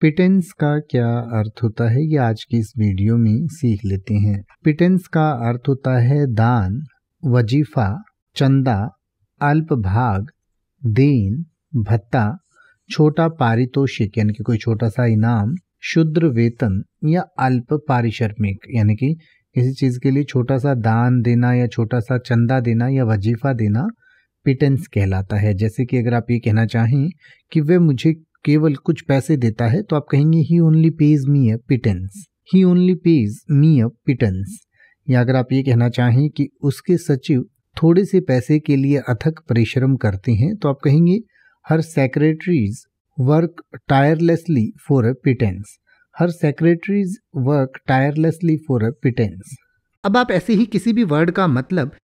pittance का क्या अर्थ होता है ये आज की इस वीडियो में सीख लेते हैं पिटेंस का अर्थ होता है दान वजीफा चंदा अल्प भाग देन भत्ता छोटा पारितोषिक यानी कि कोई छोटा सा इनाम शुद्र वेतन या अल्प पारिश्रमिक यानी कि किसी चीज़ के लिए छोटा सा दान देना या छोटा सा चंदा देना या वजीफा देना पिटेंस कहलाता है जैसे कि अगर आप ये कहना चाहें कि वे मुझे केवल कुछ पैसे देता है तो आप कहेंगे he only pays me a pittance he only pays me a pittance या अगर आप ये कहना चाहें कि उसके सचिव थोड़े से पैसे के लिए अथक परिश्रम करते हैं तो आप कहेंगे her secretaries work tirelessly for a pittance her secretaries work tirelessly for a pittance अब आप ऐसे ही किसी भी वर्ड का मतलब